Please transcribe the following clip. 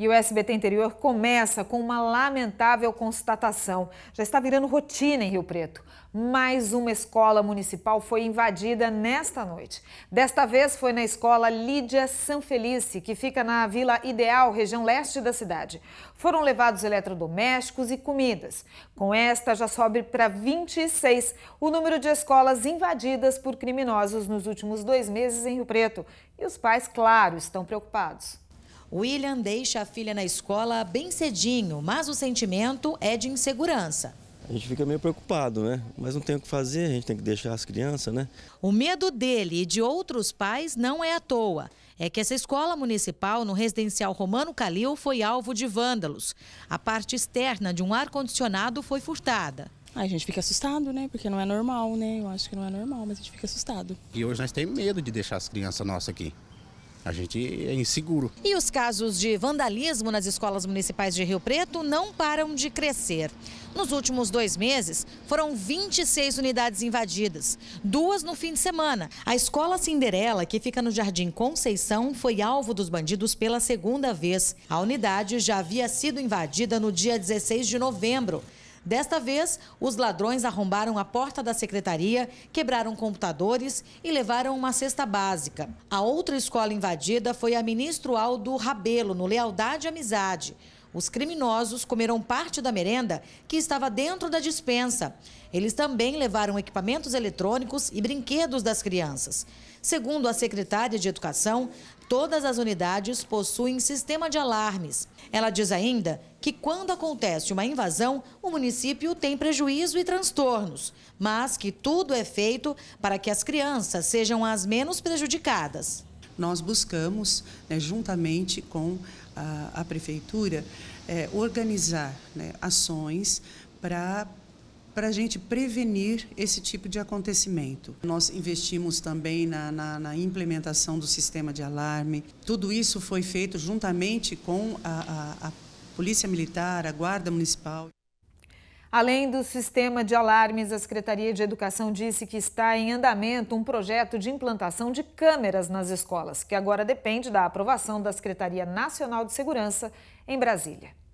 E o SBT Interior começa com uma lamentável constatação. Já está virando rotina em Rio Preto. Mais uma escola municipal foi invadida nesta noite. Desta vez foi na escola Lídia Sanfelice, que fica na Vila Ideal, região leste da cidade. Foram levados eletrodomésticos e comidas. Com esta, já sobe para 26 o número de escolas invadidas por criminosos nos últimos dois meses em Rio Preto. E os pais, claro, estão preocupados. William deixa a filha na escola bem cedinho, mas o sentimento é de insegurança. A gente fica meio preocupado, né? Mas não tem o que fazer, a gente tem que deixar as crianças, né? O medo dele e de outros pais não é à toa. É que essa escola municipal no residencial Romano Calil foi alvo de vândalos. A parte externa de um ar-condicionado foi furtada. A gente fica assustado, né? Porque não é normal, né? Eu acho que não é normal, mas a gente fica assustado. E hoje nós temos medo de deixar as crianças nossas aqui a gente é inseguro. E os casos de vandalismo nas escolas municipais de Rio Preto não param de crescer. Nos últimos dois meses, foram 26 unidades invadidas, duas no fim de semana. A escola Cinderela, que fica no Jardim Conceição, foi alvo dos bandidos pela segunda vez. A unidade já havia sido invadida no dia 16 de novembro. Desta vez, os ladrões arrombaram a porta da secretaria, quebraram computadores e levaram uma cesta básica. A outra escola invadida foi a Ministro Aldo Rabelo, no Lealdade e Amizade. Os criminosos comeram parte da merenda que estava dentro da dispensa. Eles também levaram equipamentos eletrônicos e brinquedos das crianças. Segundo a secretária de Educação, Todas as unidades possuem sistema de alarmes. Ela diz ainda que quando acontece uma invasão, o município tem prejuízo e transtornos, mas que tudo é feito para que as crianças sejam as menos prejudicadas. Nós buscamos, né, juntamente com a, a prefeitura, é, organizar né, ações para para a gente prevenir esse tipo de acontecimento. Nós investimos também na, na, na, implementação do sistema de alarme. Tudo isso foi feito juntamente com a, a, a Polícia Militar, a Guarda Municipal. Além do sistema de alarmes, a Secretaria de Educação disse que está em andamento um projeto de implantação de câmeras nas escolas, que agora depende da aprovação da Secretaria Nacional de Segurança em Brasília.